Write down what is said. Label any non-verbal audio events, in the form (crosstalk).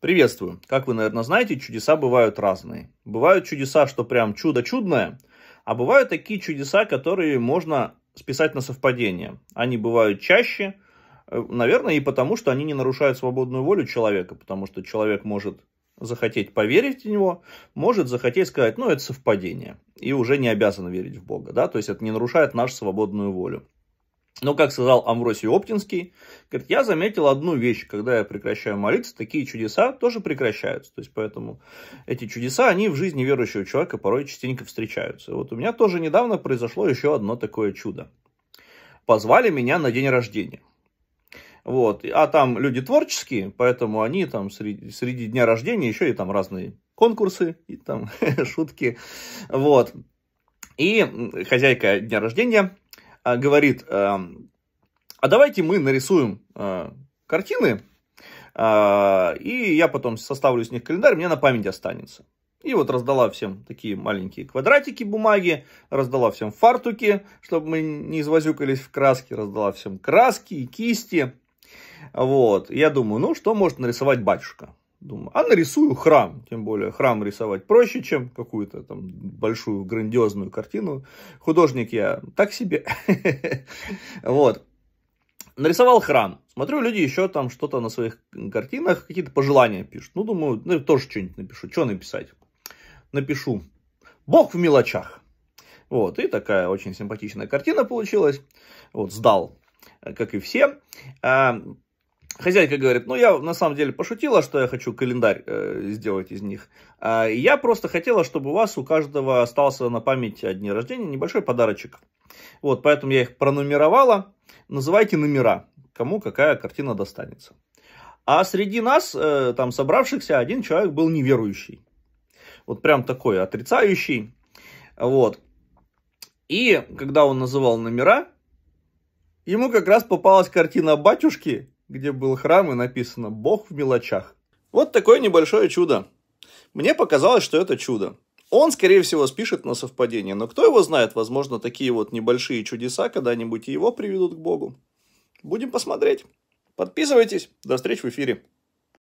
Приветствую. Как вы, наверное, знаете, чудеса бывают разные. Бывают чудеса, что прям чудо чудное, а бывают такие чудеса, которые можно списать на совпадение. Они бывают чаще, э, наверное, и потому, что они не нарушают свободную волю человека, потому что человек может захотеть поверить в него, может захотеть сказать, ну, это совпадение, и уже не обязан верить в Бога, да, то есть это не нарушает нашу свободную волю. Но, как сказал Амвросий Оптинский, говорит, я заметил одну вещь, когда я прекращаю молиться, такие чудеса тоже прекращаются. То есть, поэтому эти чудеса, они в жизни верующего человека порой частенько встречаются. вот у меня тоже недавно произошло еще одно такое чудо. Позвали меня на день рождения. Вот. А там люди творческие, поэтому они там среди, среди дня рождения еще и там разные конкурсы, и там (laughs) шутки. Вот. И хозяйка дня рождения Э, говорит, э, а давайте мы нарисуем э, картины, и я потом составлю из них календарь, мне на память останется. И вот раздала всем такие маленькие квадратики бумаги, раздала всем фартуки, чтобы мы не извозюкались в краски, раздала всем краски и кисти. Вот. Я думаю, ну что может нарисовать батюшка? Думаю, а нарисую храм. Тем более храм рисовать проще, чем какую-то там большую грандиозную картину. Художник я так себе. (laughs) Вот. Нарисовал храм. Смотрю, люди еще там что-то на своих картинах, какие-то пожелания пишут. Ну, думаю, ну, тоже что-нибудь напишу. Что написать? Напишу. Бог в мелочах. Вот, и такая очень симпатичная картина получилась. Вот, сдал, как и все. А, Хозяйка говорит, ну я на самом деле пошутила, что я хочу календарь э, сделать из них. Э, я просто хотела, чтобы у вас у каждого остался на память о дне рождения небольшой подарочек. Вот, поэтому я их пронумеровала. Называйте номера, кому какая картина достанется. А среди нас, э, там собравшихся, один человек был неверующий. Вот прям такой отрицающий. Вот. И когда он называл номера, ему как раз попалась картина батюшки, где был храм и написано «Бог в мелочах». Вот такое небольшое чудо. Мне показалось, что это чудо. Он, скорее всего, спишет на совпадение, но кто его знает, возможно, такие вот небольшие чудеса когда-нибудь и его приведут к Богу. Будем посмотреть. Подписывайтесь. До встречи в эфире.